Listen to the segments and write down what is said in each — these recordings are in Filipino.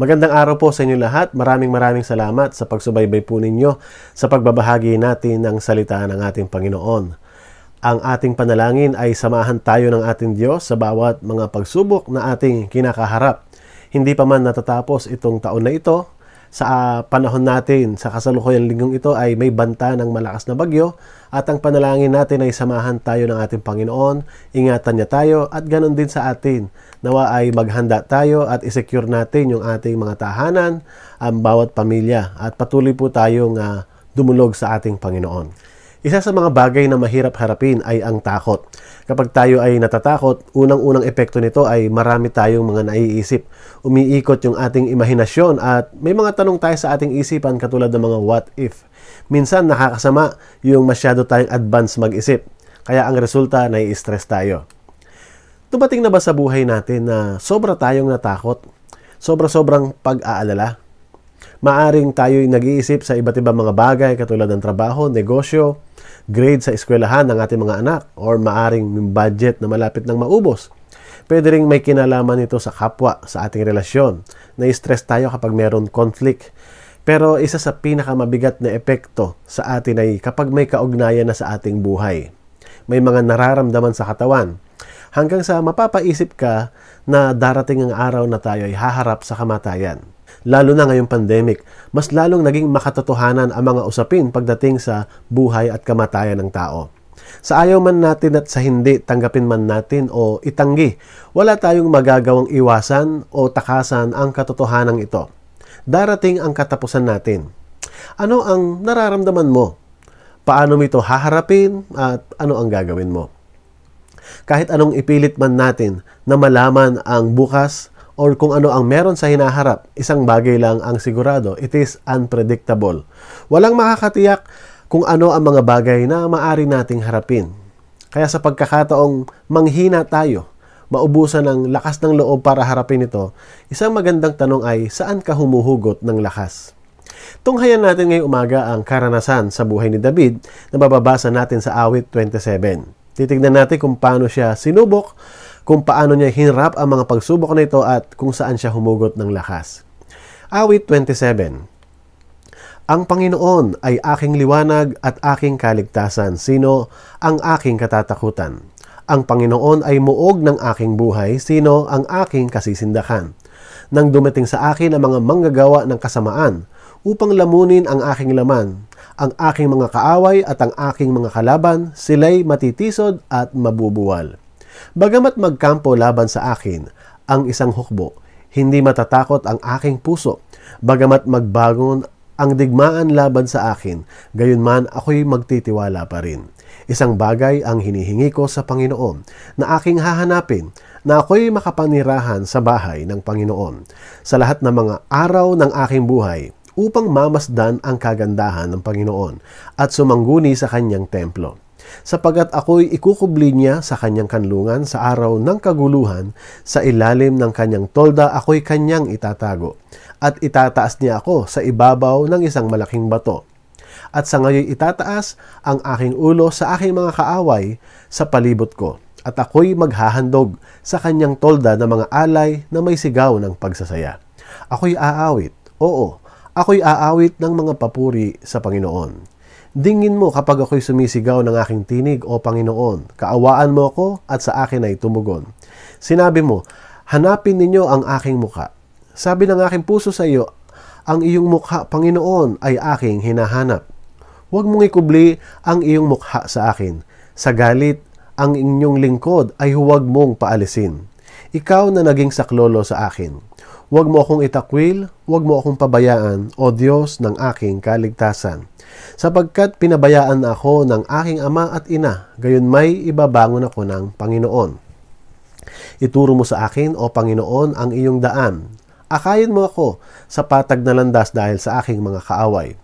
Magandang araw po sa inyo lahat. Maraming maraming salamat sa pagsubaybay po ninyo sa pagbabahagi natin ng salita ng ating Panginoon. Ang ating panalangin ay samahan tayo ng ating Diyos sa bawat mga pagsubok na ating kinakaharap. Hindi pa man natatapos itong taon na ito, sa ah, panahon natin sa kasalukuyang linggong ito ay may banta ng malakas na bagyo at ang panalangin natin ay samahan tayo ng ating Panginoon, ingatan niya tayo at ganoon din sa atin Nawa ay maghanda tayo at isecure natin yung ating mga tahanan, ang bawat pamilya at patuloy po tayong uh, dumulog sa ating Panginoon. Isa sa mga bagay na mahirap harapin ay ang takot. Kapag tayo ay natatakot, unang-unang epekto nito ay marami tayong mga naiisip. Umiikot yung ating imahinasyon at may mga tanong tayo sa ating isipan katulad ng mga what if. Minsan nakakasama yung masyado tayong advance mag-isip. Kaya ang resulta, nai-stress tayo. Dumating na ba sa buhay natin na sobra tayong natakot? Sobra-sobrang pag-aalala? Maaring tayo'y nag-iisip sa iba't ibang mga bagay katulad ng trabaho, negosyo, grade sa eskwelahan ng ating mga anak or maaring budget na malapit ng maubos. Pwede rin may kinalaman nito sa kapwa, sa ating relasyon. Na-stress tayo kapag meron conflict. Pero isa sa pinakamabigat na epekto sa atin ay kapag may kaugnayan na sa ating buhay. May mga nararamdaman sa katawan hanggang sa mapapaisip ka na darating ang araw na tayo ay haharap sa kamatayan. Lalo na ngayong pandemic, mas lalong naging makatotohanan ang mga usapin pagdating sa buhay at kamatayan ng tao. Sa ayaw man natin at sa hindi, tanggapin man natin o itanggi, wala tayong magagawang iwasan o takasan ang katotohanan ito. Darating ang katapusan natin. Ano ang nararamdaman mo? Paano mo ito haharapin at ano ang gagawin mo? Kahit anong ipilit man natin na malaman ang bukas or kung ano ang meron sa hinaharap, isang bagay lang ang sigurado, it is unpredictable. Walang makakatiyak kung ano ang mga bagay na maari nating harapin. Kaya sa pagkakataong manghina tayo, maubusan ng lakas ng loob para harapin ito, isang magandang tanong ay saan ka humuhugot ng lakas? Tunghayan natin ngayong umaga ang karanasan sa buhay ni David na mababasa natin sa awit 27. Titignan natin kung paano siya sinubok, kung paano niya hinarap ang mga pagsubok na ito at kung saan siya humugot ng lakas. Awit 27 ang Panginoon ay aking liwanag at aking kaligtasan. Sino ang aking katatakutan? Ang Panginoon ay muog ng aking buhay. Sino ang aking kasisindakan? Nang dumating sa akin ang mga manggagawa ng kasamaan upang lamunin ang aking laman, ang aking mga kaaway at ang aking mga kalaban, sila'y matitisod at mabubuwal. Bagamat magkampo laban sa akin, ang isang hukbo, hindi matatakot ang aking puso. Bagamat magbagon ang digmaan laban sa akin, gayon gayunman ako'y magtitiwala pa rin. Isang bagay ang hinihingi ko sa Panginoon na aking hahanapin na ako'y makapanirahan sa bahay ng Panginoon sa lahat ng mga araw ng aking buhay upang mamasdan ang kagandahan ng Panginoon at sumangguni sa kanyang templo. Sapagat ako'y ikukubli niya sa kanyang kanlungan sa araw ng kaguluhan, sa ilalim ng kanyang tolda ako'y kanyang itatago, at itataas niya ako sa ibabaw ng isang malaking bato at sa ngayon itataas ang aking ulo sa aking mga kaaway sa palibot ko, at ako'y maghahandog sa kanyang tolda ng mga alay na may sigaw ng pagsasaya. Ako'y aawit, oo, ako'y aawit ng mga papuri sa Panginoon. Dingin mo kapag ako'y sumisigaw ng aking tinig, O Panginoon. Kaawaan mo ako at sa akin ay tumugon. Sinabi mo, hanapin ninyo ang aking muka. Sabi ng aking puso sa iyo, ang iyong mukha, Panginoon, ay aking hinahanap. Huwag mong ikubli ang iyong mukha sa akin. Sa galit, ang inyong lingkod ay huwag mong paalisin. Ikaw na naging saklolo sa akin. Huwag mo akong itakwil, huwag mo akong pabayaan, o Diyos ng aking kaligtasan. Sapagkat pinabayaan ako ng aking ama at ina, gayon may ibabangon ako ng Panginoon. Ituro mo sa akin, O Panginoon, ang iyong daan. Akayin mo ako sa patag na landas dahil sa aking mga kaaway.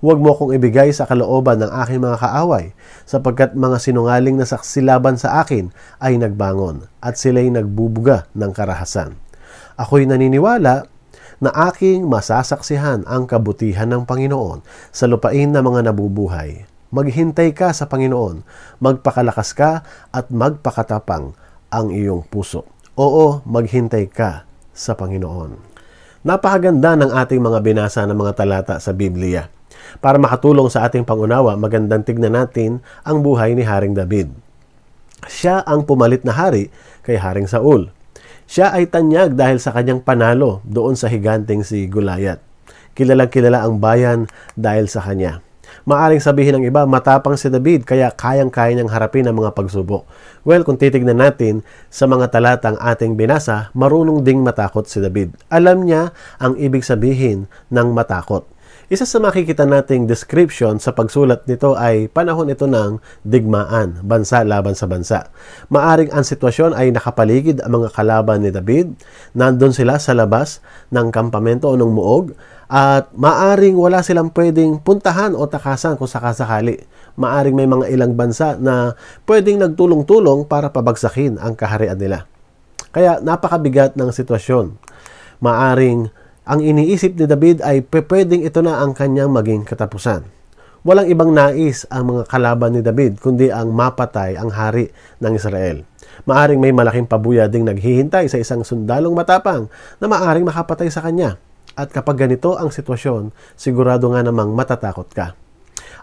Huwag mo akong ibigay sa kalooban ng aking mga kaaway, sapagkat mga sinungaling na saksi laban sa akin ay nagbangon, at sila'y nagbubuga ng karahasan. Ako'y naniniwala na aking masasaksihan ang kabutihan ng Panginoon sa lupain ng mga nabubuhay. Maghintay ka sa Panginoon, magpakalakas ka at magpakatapang ang iyong puso. Oo, maghintay ka sa Panginoon. Napakaganda ng ating mga binasa ng mga talata sa Biblia. Para makatulong sa ating pangunawa, magandang tignan natin ang buhay ni Haring David. Siya ang pumalit na hari kay Haring Saul. Siya ay tanyag dahil sa kanyang panalo doon sa higanteng si Goliath. Kilalang kilala ang bayan dahil sa kanya. Maaring sabihin ng iba, matapang si David kaya kayang-kaya niyang harapin ang mga pagsubok. Well, kung titignan natin sa mga talatang ating binasa, marunong ding matakot si David. Alam niya ang ibig sabihin ng matakot. Isa sa makikita nating description sa pagsulat nito ay panahon ito ng digmaan, bansa laban sa bansa. Maaring ang sitwasyon ay nakapaligid ang mga kalaban ni David, nandun sila sa labas ng kampamento o ng muog, at maaring wala silang pwedeng puntahan o takasan kung sakasakali. Maaring may mga ilang bansa na pwedeng nagtulong-tulong para pabagsakin ang kaharian nila. Kaya napakabigat ng sitwasyon. Maaring ang iniisip ni David ay pwedeng ito na ang kanyang maging katapusan. Walang ibang nais ang mga kalaban ni David kundi ang mapatay ang hari ng Israel. Maaring may malaking pabuya ding naghihintay sa isang sundalong matapang na maaring makapatay sa kanya. At kapag ganito ang sitwasyon, sigurado nga namang matatakot ka.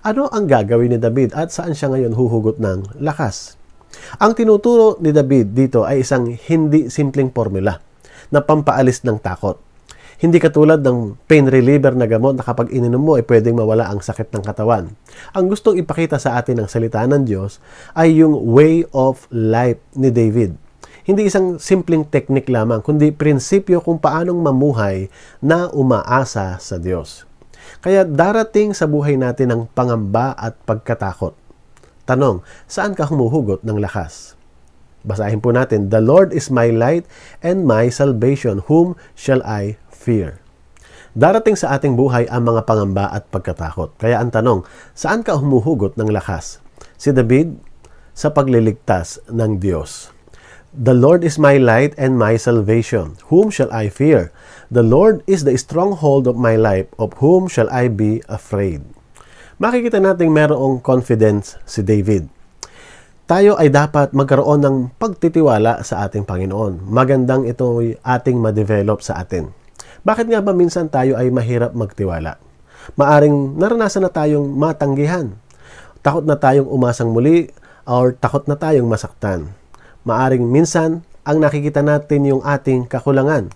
Ano ang gagawin ni David at saan siya ngayon huhugot ng lakas? Ang tinuturo ni David dito ay isang hindi simpleng formula na pampaalis ng takot. Hindi katulad ng pain reliever na gamot na kapag ininom mo ay pwedeng mawala ang sakit ng katawan. Ang gustong ipakita sa atin ng salita ng Diyos ay yung way of life ni David. Hindi isang simpleng teknik lamang, kundi prinsipyo kung paanong mamuhay na umaasa sa Diyos. Kaya darating sa buhay natin ang pangamba at pagkatakot. Tanong, saan ka humuhugot ng lakas? Basahin po natin, The Lord is my light and my salvation, whom shall I fear? Darating sa ating buhay ang mga pangamba at pagkatakot. Kaya ang tanong, saan ka humuhugot ng lakas? Si David, sa pagliligtas ng Diyos. The Lord is my light and my salvation. Whom shall I fear? The Lord is the stronghold of my life. Of whom shall I be afraid? Makikita nating merong confidence si David tayo ay dapat magkaroon ng pagtitiwala sa ating Panginoon. Magandang ito ating ma-develop sa atin. Bakit nga ba minsan tayo ay mahirap magtiwala? Maaring naranasan na tayong matanggihan. Takot na tayong umasang muli or takot na tayong masaktan. Maaring minsan ang nakikita natin yung ating kakulangan.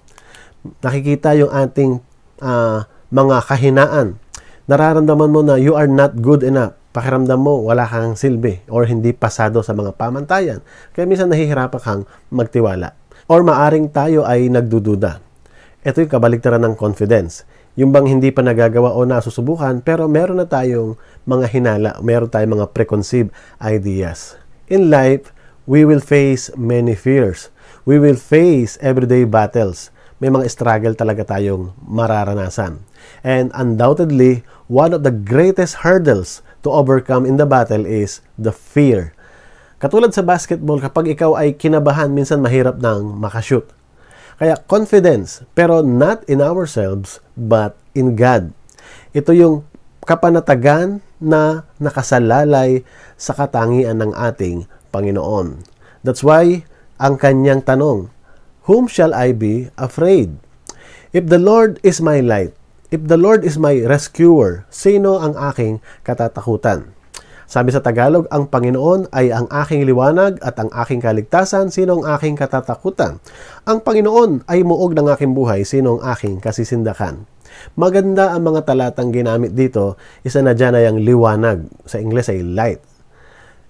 Nakikita yung ating uh, mga kahinaan. Nararamdaman mo na you are not good enough pakiramdam mo wala kang silbi or hindi pasado sa mga pamantayan. Kaya minsan nahihirapan kang magtiwala. Or maaring tayo ay nagdududa. Ito yung kabaligtaran ng confidence. Yung bang hindi pa nagagawa o nasusubukan pero meron na tayong mga hinala, meron tayong mga preconceived ideas. In life, we will face many fears. We will face everyday battles may mga struggle talaga tayong mararanasan. And undoubtedly, one of the greatest hurdles to overcome in the battle is the fear. Katulad sa basketball, kapag ikaw ay kinabahan, minsan mahirap nang makashoot. Kaya confidence, pero not in ourselves, but in God. Ito yung kapanatagan na nakasalalay sa katangian ng ating Panginoon. That's why ang kanyang tanong, Whom shall I be afraid? If the Lord is my light, If the Lord is my rescuer, sino ang aking katatakutan? Sabi sa Tagalog, ang Panginoon ay ang aking liwanag at ang aking kaligtasan, sino ang aking katatakutan? Ang Panginoon ay muog ng aking buhay, sino ang aking kasisindakan? Maganda ang mga talatang ginamit dito, isa na dyan ay ang liwanag, sa Ingles ay light.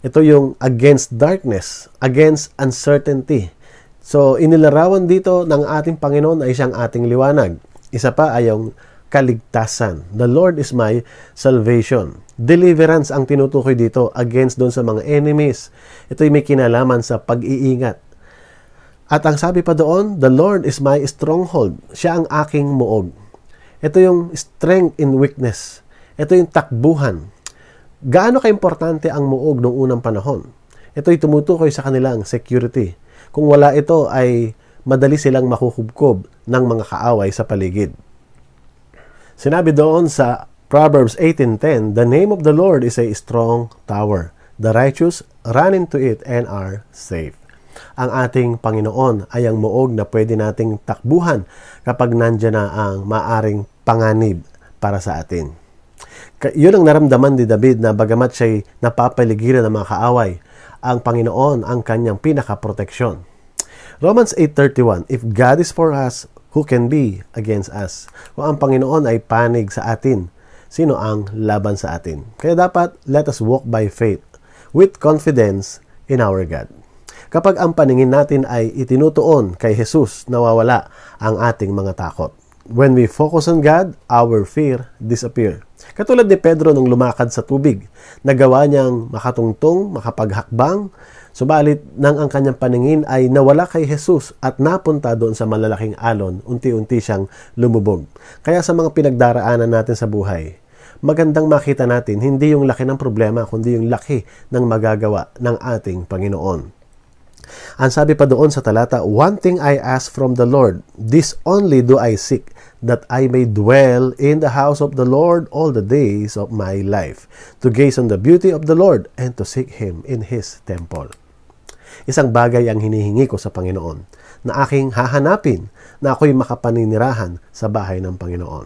Ito yung against darkness, against uncertainty. So inilarawan dito ng ating Panginoon ay siyang ating liwanag. Isa pa ay yung kaligtasan. The Lord is my salvation. Deliverance ang tinutukoy dito against doon sa mga enemies. Ito'y may kinalaman sa pag-iingat. At ang sabi pa doon, The Lord is my stronghold. Siya ang aking muog. Ito yung strength in weakness. Ito yung takbuhan. Gaano kaimportante ang muog noong unang panahon? Ito'y tumutukoy sa kanilang security. Kung wala ito ay madali silang makukubkob ng mga kaaway sa paligid. Sinabi doon sa Proverbs 18.10, The name of the Lord is a strong tower. The righteous run into it and are safe. Ang ating Panginoon ay ang muog na pwede nating takbuhan kapag nandyan na ang maaring panganib para sa atin. Yun ang naramdaman ni David na bagamat siya'y napapaligiran ng mga kaaway, ang Panginoon ang kanyang pinakaproteksyon. Romans 8.31, If God is for us, Who can be against us? Kung ang Panginoon ay panig sa atin, sino ang laban sa atin? Kaya dapat, let us walk by faith with confidence in our God. Kapag ang paningin natin ay itinutuon kay Jesus, nawawala ang ating mga takot. When we focus on God, our fear disappear. Katulad ni Pedro nung lumakad sa tubig, nagawa niyang makatungtong, makapaghakbang, Subalit, nang ang kanyang paningin ay nawala kay Jesus at napunta doon sa malalaking alon, unti-unti siyang lumubog. Kaya sa mga pinagdaraanan natin sa buhay, magandang makita natin hindi yung laki ng problema, kundi yung laki ng magagawa ng ating Panginoon. Ang sabi pa doon sa talata, One thing I ask from the Lord, this only do I seek, that I may dwell in the house of the Lord all the days of my life, to gaze on the beauty of the Lord and to seek Him in His temple. Isang bagay ang hinihingi ko sa Panginoon, na aking hahanapin na ako'y makapaninirahan sa bahay ng Panginoon.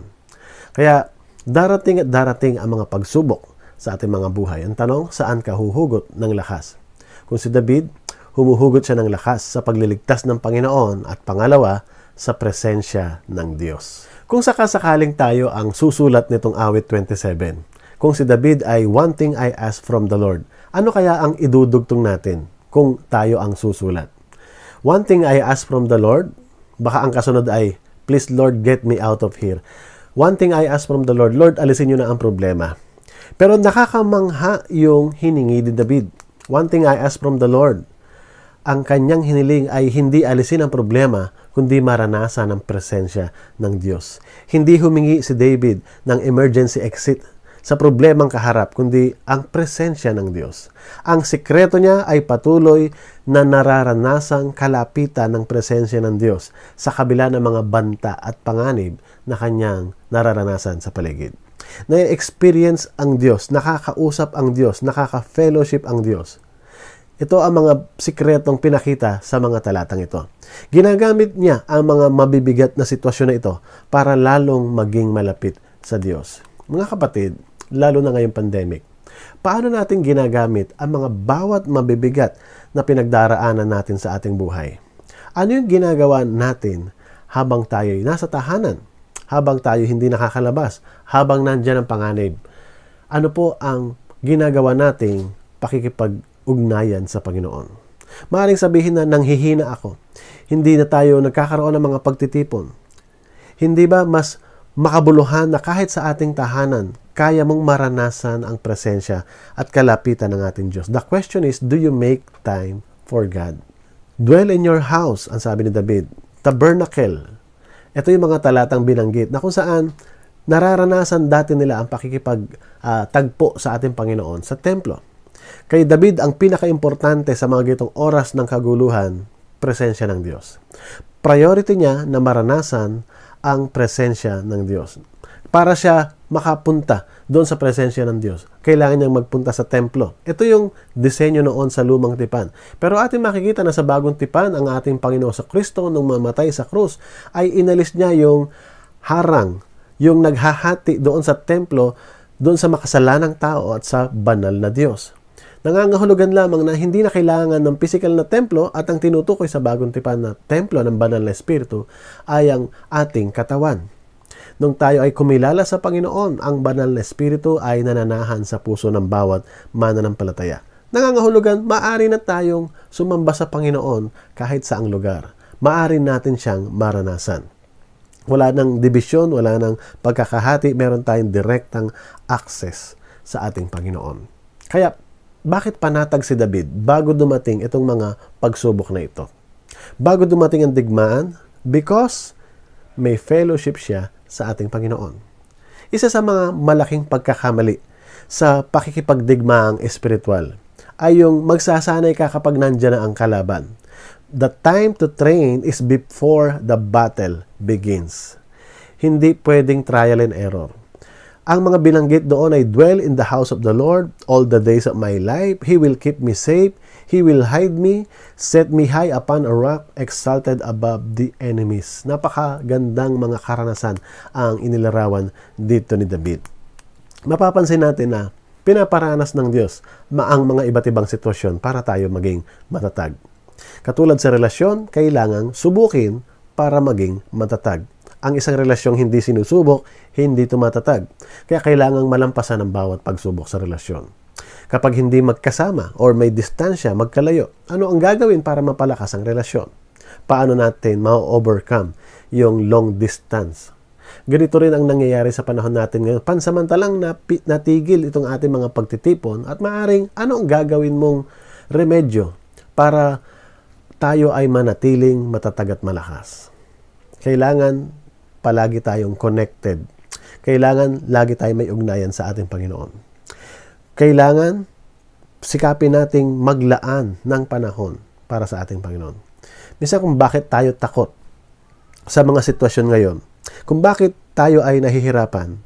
Kaya darating at darating ang mga pagsubok sa ating mga buhay. Ang tanong, saan ka huhugot ng lakas? Kung si David, humuhugot siya ng lakas sa pagliligtas ng Panginoon at pangalawa, sa presensya ng Diyos. Kung sakasakaling tayo ang susulat nitong awit 27, kung si David ay one thing I ask from the Lord, ano kaya ang idudugtong natin? kung tayo ang susulat. One thing I ask from the Lord, baka ang kasunod ay, please Lord, get me out of here. One thing I ask from the Lord, Lord, alisin niyo na ang problema. Pero nakakamangha yung hiningi ni David. One thing I ask from the Lord, ang kanyang hiniling ay hindi alisin ang problema, kundi maranasan ang presensya ng Diyos. Hindi humingi si David ng emergency exit sa problemang kaharap, kundi ang presensya ng Diyos. Ang sikreto niya ay patuloy na nararanasang kalapitan ng presensya ng Diyos sa kabila ng mga banta at panganib na kanyang nararanasan sa paligid. Na-experience ang Diyos, nakakausap ang Diyos, nakaka-fellowship ang Diyos. Ito ang mga sikretong pinakita sa mga talatang ito. Ginagamit niya ang mga mabibigat na sitwasyon na ito para lalong maging malapit sa Diyos. Mga kapatid, lalo na ngayong pandemic. Paano natin ginagamit ang mga bawat mabibigat na pinagdaraanan natin sa ating buhay? Ano yung ginagawa natin habang tayo ay nasa tahanan? Habang tayo hindi nakakalabas? Habang nandyan ang panganib? Ano po ang ginagawa nating pakikipag-ugnayan sa Panginoon? Maring sabihin na nanghihina ako. Hindi na tayo nagkakaroon ng mga pagtitipon. Hindi ba mas makabuluhan na kahit sa ating tahanan, kaya mong maranasan ang presensya at kalapitan ng ating Diyos. The question is, do you make time for God? Dwell in your house, ang sabi ni David. Tabernacle. Ito yung mga talatang binanggit na kung saan nararanasan dati nila ang pakikipagtagpo ah, uh, sa ating Panginoon sa templo. Kay David, ang pinakaimportante sa mga gitong oras ng kaguluhan, presensya ng Diyos. Priority niya na maranasan ang presensya ng Diyos. Para siya makapunta doon sa presensya ng Diyos, kailangan niyang magpunta sa templo. Ito yung disenyo noon sa lumang tipan. Pero ating makikita na sa bagong tipan, ang ating Panginoon sa Kristo nung mamatay sa krus, ay inalis niya yung harang, yung naghahati doon sa templo, doon sa makasalanang tao at sa banal na Diyos nangangahulugan lamang na hindi na kailangan ng pisikal na templo at ang tinutukoy sa bagong tipan na templo ng banal na espiritu ay ang ating katawan. Nung tayo ay kumilala sa Panginoon, ang banal na espiritu ay nananahan sa puso ng bawat mananampalataya. Nangangahulugan, maari na tayong sumamba sa Panginoon kahit sa saang lugar. Maari natin siyang maranasan. Wala nang dibisyon, wala nang pagkakahati, meron tayong direktang access sa ating Panginoon. Kaya bakit panatag si David bago dumating itong mga pagsubok na ito? Bago dumating ang digmaan? Because may fellowship siya sa ating Panginoon. Isa sa mga malaking pagkakamali sa pakikipagdigmaang espiritual ay yung magsasanay ka kapag nandyan na ang kalaban. The time to train is before the battle begins. Hindi pwedeng trial and error ang mga binanggit doon ay dwell in the house of the Lord all the days of my life. He will keep me safe. He will hide me, set me high upon a rock, exalted above the enemies. Napakagandang mga karanasan ang inilarawan dito ni David. Mapapansin natin na pinaparanas ng Diyos ang mga iba't ibang sitwasyon para tayo maging matatag. Katulad sa relasyon, kailangang subukin para maging matatag ang isang relasyong hindi sinusubok, hindi tumatatag. Kaya kailangang malampasan ang bawat pagsubok sa relasyon. Kapag hindi magkasama or may distansya, magkalayo, ano ang gagawin para mapalakas ang relasyon? Paano natin ma-overcome yung long distance? Ganito rin ang nangyayari sa panahon natin ngayon. Pansamantalang napi, natigil itong ating mga pagtitipon at maaring ano ang gagawin mong remedyo para tayo ay manatiling matatag at malakas. Kailangan palagi tayong connected. Kailangan lagi tayong may ugnayan sa ating Panginoon. Kailangan sikapin nating maglaan ng panahon para sa ating Panginoon. Misa kung bakit tayo takot sa mga sitwasyon ngayon, kung bakit tayo ay nahihirapan,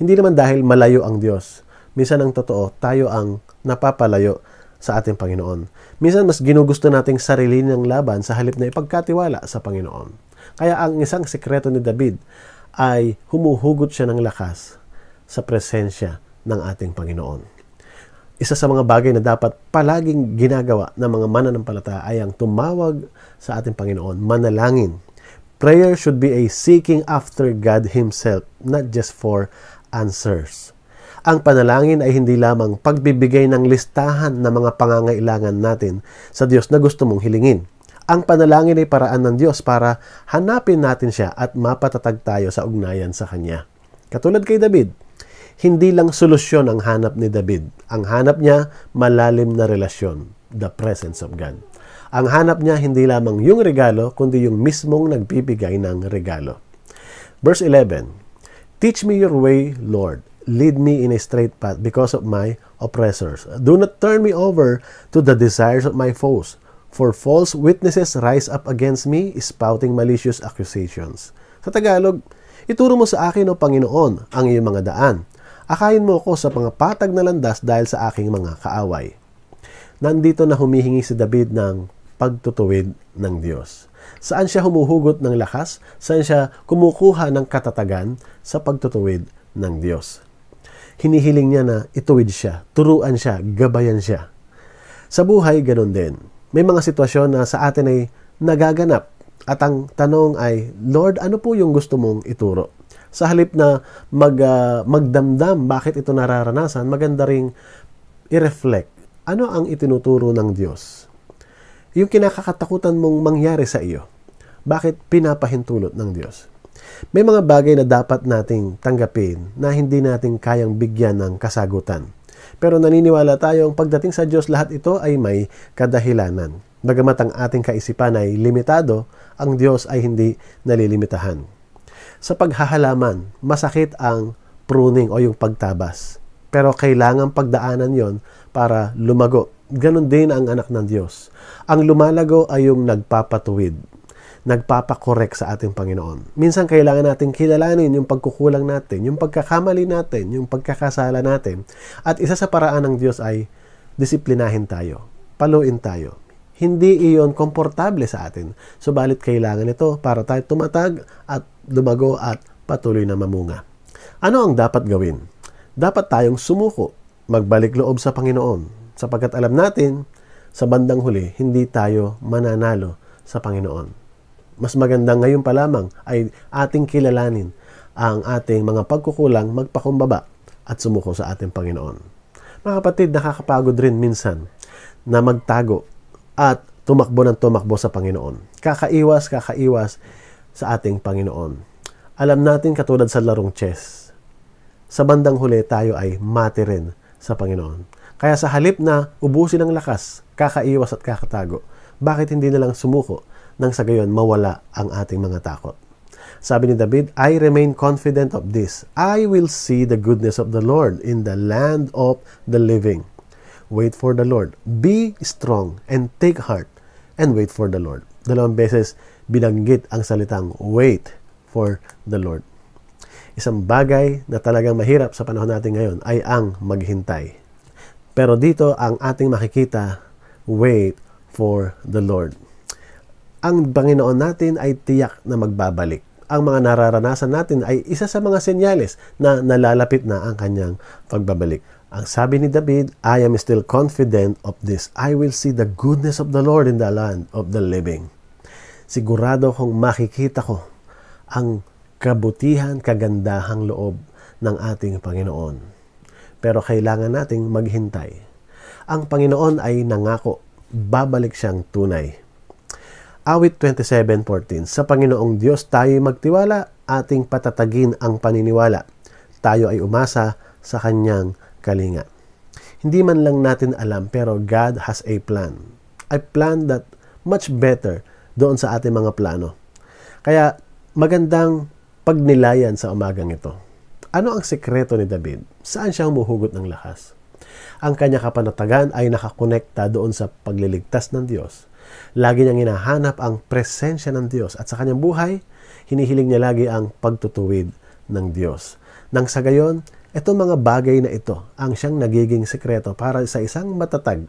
hindi naman dahil malayo ang Diyos. Minsan ang totoo, tayo ang napapalayo sa ating Panginoon. Minsan mas ginugusto nating sarili ng laban sa halip na ipagkatiwala sa Panginoon. Kaya ang isang sekreto ni David ay humuhugot siya ng lakas sa presensya ng ating Panginoon. Isa sa mga bagay na dapat palaging ginagawa ng mga mananampalataya ay ang tumawag sa ating Panginoon, manalangin. Prayer should be a seeking after God Himself, not just for answers. Ang panalangin ay hindi lamang pagbibigay ng listahan ng mga pangangailangan natin sa Diyos na gusto mong hilingin. Ang panalangin ay paraan ng Diyos para hanapin natin siya at mapatatag tayo sa ugnayan sa Kanya. Katulad kay David, hindi lang solusyon ang hanap ni David. Ang hanap niya, malalim na relasyon, the presence of God. Ang hanap niya, hindi lamang yung regalo, kundi yung mismong nagbibigay ng regalo. Verse 11, Teach me your way, Lord, lead me in a straight path because of my oppressors. Do not turn me over to the desires of my foes. For false witnesses rise up against me, spouting malicious accusations. Sa Tagalog, ituro mo sa akin o Panginoon ang iyong mga daan. Akayin mo ako sa mga patag na landas dahil sa aking mga kaaway. Nandito na humihingi si David ng pagtutuwid ng Diyos. Saan siya humuhugot ng lakas? Saan siya kumukuha ng katatagan sa pagtutuwid ng Diyos? Hinihiling niya na ituwid siya, turuan siya, gabayan siya. Sa buhay, ganun din may mga sitwasyon na sa atin ay nagaganap at ang tanong ay, Lord, ano po yung gusto mong ituro? Sa halip na mag, uh, magdamdam bakit ito nararanasan, maganda ring i-reflect. Ano ang itinuturo ng Diyos? Yung kinakakatakutan mong mangyari sa iyo, bakit pinapahintulot ng Diyos? May mga bagay na dapat nating tanggapin na hindi natin kayang bigyan ng kasagutan. Pero naniniwala tayo ang pagdating sa Diyos lahat ito ay may kadahilanan. Bagamat ang ating kaisipan ay limitado, ang Diyos ay hindi nalilimitahan. Sa paghahalaman, masakit ang pruning o yung pagtabas. Pero kailangan pagdaanan yon para lumago. Ganon din ang anak ng Diyos. Ang lumalago ay yung nagpapatuwid nagpapakorek sa ating Panginoon. Minsan kailangan natin kilalanin yung pagkukulang natin, yung pagkakamali natin, yung pagkakasala natin. At isa sa paraan ng Diyos ay disiplinahin tayo, paluin tayo. Hindi iyon komportable sa atin. Subalit kailangan ito para tayo tumatag at lumago at patuloy na mamunga. Ano ang dapat gawin? Dapat tayong sumuko, magbalik loob sa Panginoon, sapagkat alam natin, sa bandang huli, hindi tayo mananalo sa Panginoon mas maganda ngayon pa lamang ay ating kilalanin ang ating mga pagkukulang, magpakumbaba at sumuko sa ating Panginoon. Mga kapatid, nakakapagod rin minsan na magtago at tumakbo ng tumakbo sa Panginoon. Kakaiwas, kakaiwas sa ating Panginoon. Alam natin katulad sa larong chess, sa bandang huli tayo ay mati rin sa Panginoon. Kaya sa halip na ubusin ang lakas, kakaiwas at kakatago, bakit hindi na lang sumuko nang sa gayon mawala ang ating mga takot. Sabi ni David, I remain confident of this. I will see the goodness of the Lord in the land of the living. Wait for the Lord. Be strong and take heart and wait for the Lord. Dalawang beses binanggit ang salitang wait for the Lord. Isang bagay na talagang mahirap sa panahon natin ngayon ay ang maghintay. Pero dito ang ating makikita, wait for the Lord ang Panginoon natin ay tiyak na magbabalik. Ang mga nararanasan natin ay isa sa mga senyales na nalalapit na ang kanyang pagbabalik. Ang sabi ni David, I am still confident of this. I will see the goodness of the Lord in the land of the living. Sigurado kong makikita ko ang kabutihan, kagandahang loob ng ating Panginoon. Pero kailangan nating maghintay. Ang Panginoon ay nangako, babalik siyang tunay. Awit 27.14 Sa Panginoong Diyos tayo'y magtiwala, ating patatagin ang paniniwala. Tayo ay umasa sa Kanyang kalinga. Hindi man lang natin alam pero God has a plan. A plan that much better doon sa ating mga plano. Kaya magandang pagnilayan sa umagang ito. Ano ang sekreto ni David? Saan siya humuhugot ng lakas? Ang kanya kapanatagan ay nakakonekta doon sa pagliligtas ng Diyos Lagi niyang hinahanap ang presensya ng Diyos at sa kanyang buhay, hinihiling niya lagi ang pagtutuwid ng Diyos. Nang sa gayon, itong mga bagay na ito ang siyang nagiging sekreto para sa isang matatag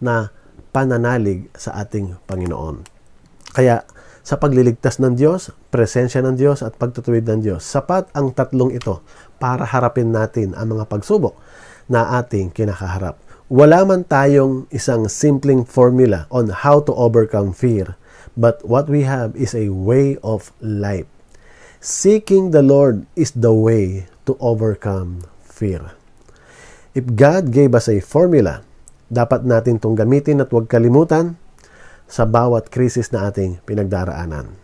na pananalig sa ating Panginoon. Kaya sa pagliligtas ng Diyos, presensya ng Diyos at pagtutuwid ng Diyos, sapat ang tatlong ito para harapin natin ang mga pagsubok na ating kinakaharap. Wala man tayong isang simpleng formula on how to overcome fear, but what we have is a way of life. Seeking the Lord is the way to overcome fear. If God gave us a formula, dapat natin itong gamitin at huwag kalimutan sa bawat krisis na ating pinagdaraanan.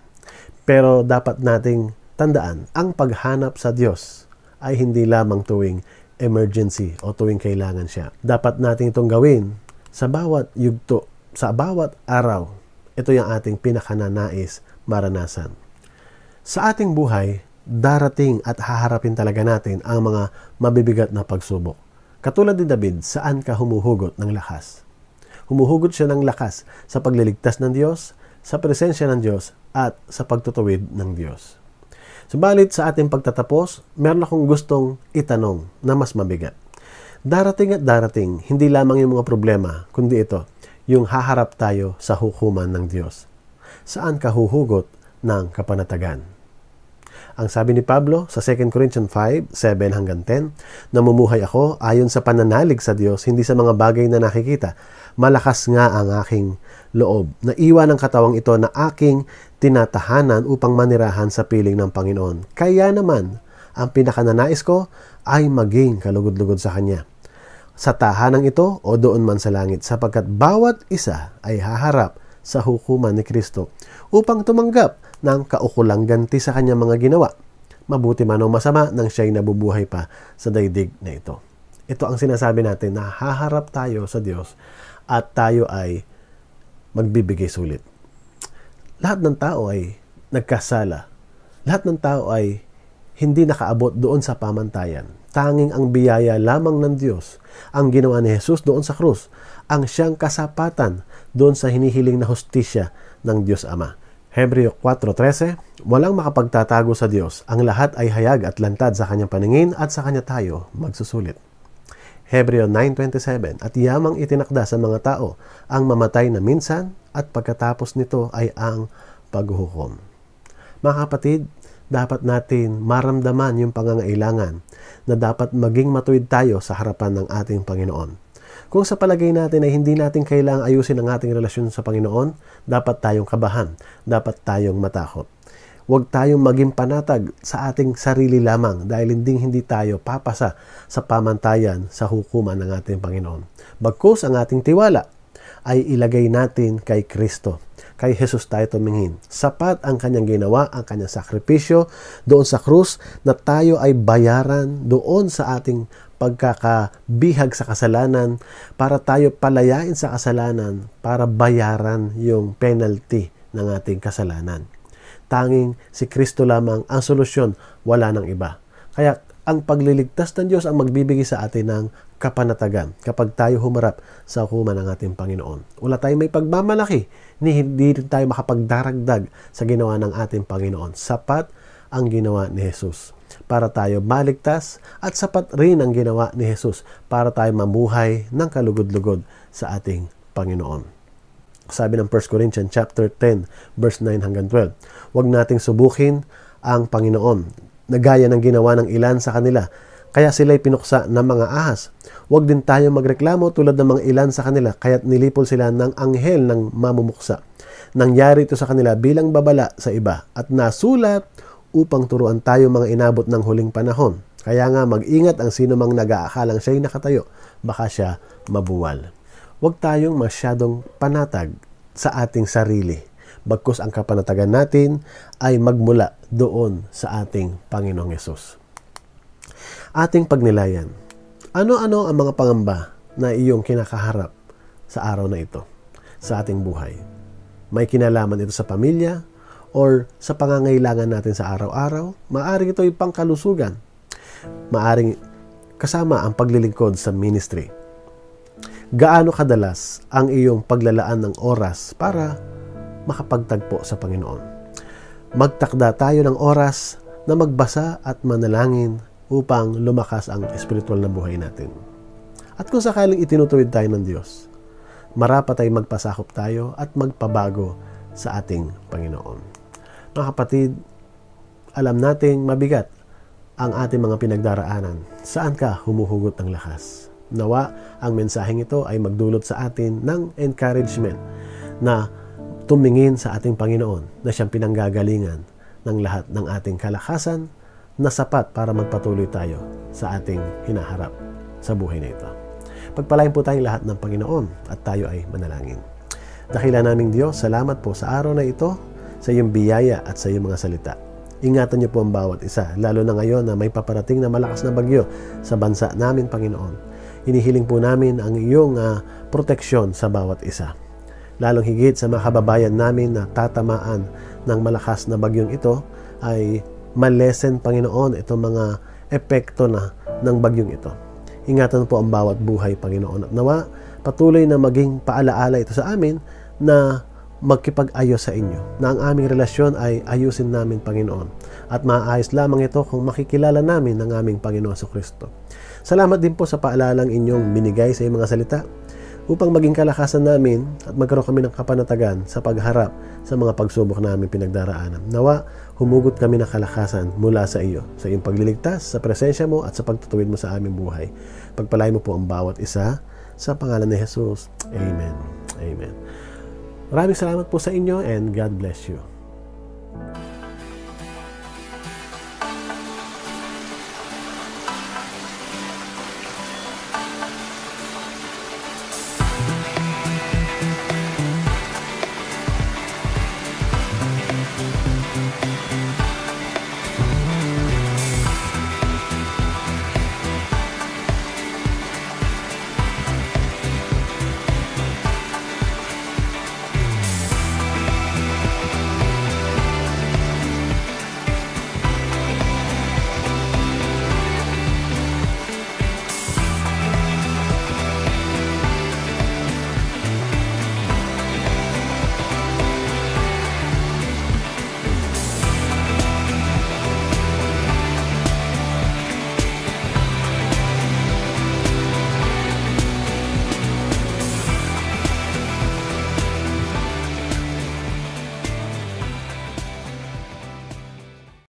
Pero dapat nating tandaan, ang paghanap sa Diyos ay hindi lamang tuwing emergency o tuwing kailangan siya. Dapat natin itong gawin sa bawat yugto, sa bawat araw. Ito yung ating pinakananais maranasan. Sa ating buhay, darating at haharapin talaga natin ang mga mabibigat na pagsubok. Katulad ni David, saan ka humuhugot ng lakas? Humuhugot siya ng lakas sa pagliligtas ng Diyos, sa presensya ng Diyos, at sa pagtutuwid ng Diyos. Subalit sa ating pagtatapos, meron akong gustong itanong na mas mabigat. Darating at darating, hindi lamang yung mga problema, kundi ito, yung haharap tayo sa hukuman ng Diyos. Saan ka huhugot ng kapanatagan? Ang sabi ni Pablo sa 2 Corinthians 5, 7 hanggang 10, Namumuhay ako ayon sa pananalig sa Diyos, hindi sa mga bagay na nakikita. Malakas nga ang aking loob. Naiwan ang katawang ito na aking tinatahanan upang manirahan sa piling ng Panginoon. Kaya naman, ang pinakananais ko ay maging kalugod-lugod sa Kanya sa tahanang ito o doon man sa langit sapagkat bawat isa ay haharap sa hukuman ni Kristo upang tumanggap ng kaukulang ganti sa kanyang mga ginawa. Mabuti man o masama nang siya'y nabubuhay pa sa daydig na ito. Ito ang sinasabi natin na haharap tayo sa Diyos at tayo ay magbibigay sulit. Lahat ng tao ay nagkasala. Lahat ng tao ay hindi nakaabot doon sa pamantayan. Tanging ang biyaya lamang ng Diyos ang ginawa ni Jesus doon sa krus, ang siyang kasapatan doon sa hinihiling na hustisya ng Diyos Ama. Hebreo 4.13 Walang makapagtatago sa Diyos. Ang lahat ay hayag at lantad sa kanyang paningin at sa kanya tayo magsusulit. Hebreo 9.27 At yamang itinakda sa mga tao ang mamatay na minsan at pagkatapos nito ay ang paghuhukom. Mga kapatid, dapat natin maramdaman yung pangangailangan na dapat maging matuwid tayo sa harapan ng ating Panginoon kung sa palagay natin ay hindi natin kailangang ayusin ang ating relasyon sa Panginoon, dapat tayong kabahan, dapat tayong matakot. Huwag tayong maging panatag sa ating sarili lamang dahil hindi hindi tayo papasa sa pamantayan sa hukuman ng ating Panginoon. Bagkus ang ating tiwala ay ilagay natin kay Kristo. Kay Jesus tayo tumingin. Sapat ang kanyang ginawa, ang kanyang sakripisyo doon sa krus na tayo ay bayaran doon sa ating pagkakabihag sa kasalanan para tayo palayain sa kasalanan para bayaran yung penalty ng ating kasalanan. Tanging si Kristo lamang ang solusyon, wala nang iba. Kaya ang pagliligtas ng Diyos ang magbibigay sa atin ng kapanatagan kapag tayo humarap sa hukuman ng ating Panginoon. Wala tayong may pagmamalaki, ni hindi rin tayo makapagdaragdag sa ginawa ng ating Panginoon. Sapat ang ginawa ni Jesus para tayo maligtas at sapat rin ang ginawa ni Jesus para tayo mamuhay ng kalugod-lugod sa ating Panginoon. Sabi ng 1 Corinthians chapter 10 verse 9 hanggang 12, huwag nating subukin ang Panginoon na gaya ng ginawa ng ilan sa kanila kaya sila'y pinuksa ng mga ahas. Huwag din tayo magreklamo tulad ng mga ilan sa kanila, kaya nilipol sila ng anghel ng mamumuksa. Nangyari ito sa kanila bilang babala sa iba at nasulat upang turuan tayo mga inabot ng huling panahon. Kaya nga mag-ingat ang sino mang nag-aakalang siya'y nakatayo, baka siya mabuwal. Huwag tayong masyadong panatag sa ating sarili. Bagkus ang kapanatagan natin ay magmula doon sa ating Panginoong Yesus. Ating pagnilayan. Ano-ano ang mga pangamba na iyong kinakaharap sa araw na ito, sa ating buhay? May kinalaman ito sa pamilya, or sa pangangailangan natin sa araw-araw, maaring ito ay pangkalusugan. Maaring kasama ang paglilingkod sa ministry. Gaano kadalas ang iyong paglalaan ng oras para makapagtagpo sa Panginoon? Magtakda tayo ng oras na magbasa at manalangin upang lumakas ang espiritual na buhay natin. At kung sakaling itinutuwid tayo ng Diyos, marapat ay magpasakop tayo at magpabago sa ating Panginoon. Mga kapatid, alam nating mabigat ang ating mga pinagdaraanan. Saan ka humuhugot ng lakas? Nawa, ang mensaheng ito ay magdulot sa atin ng encouragement na tumingin sa ating Panginoon na siyang pinanggagalingan ng lahat ng ating kalakasan na sapat para magpatuloy tayo sa ating hinaharap sa buhay na ito. Pagpalain po tayong lahat ng Panginoon at tayo ay manalangin. Dakila naming Diyos, salamat po sa araw na ito sa iyong biyaya at sa iyong mga salita. Ingatan niyo po ang bawat isa, lalo na ngayon na may paparating na malakas na bagyo sa bansa namin, Panginoon. Inihiling po namin ang iyong uh, proteksyon sa bawat isa. Lalong higit sa mga kababayan namin na tatamaan ng malakas na bagyong ito ay malesen, Panginoon, itong mga epekto na ng bagyong ito. Ingatan po ang bawat buhay, Panginoon. At nawa, patuloy na maging paalaala ito sa amin na magkipag-ayos sa inyo na ang aming relasyon ay ayusin namin Panginoon at maaayos lamang ito kung makikilala namin ng aming Panginoon sa Kristo. Salamat din po sa paalalang inyong binigay sa iyong mga salita upang maging kalakasan namin at magkaroon kami ng kapanatagan sa pagharap sa mga pagsubok namin pinagdaraanan. Nawa, humugot kami ng kalakasan mula sa iyo, sa iyong pagliligtas, sa presensya mo at sa pagtutuwid mo sa aming buhay. Pagpalain mo po ang bawat isa sa pangalan ni Jesus. Amen. Amen. Maraming salamat po sa inyo and God bless you.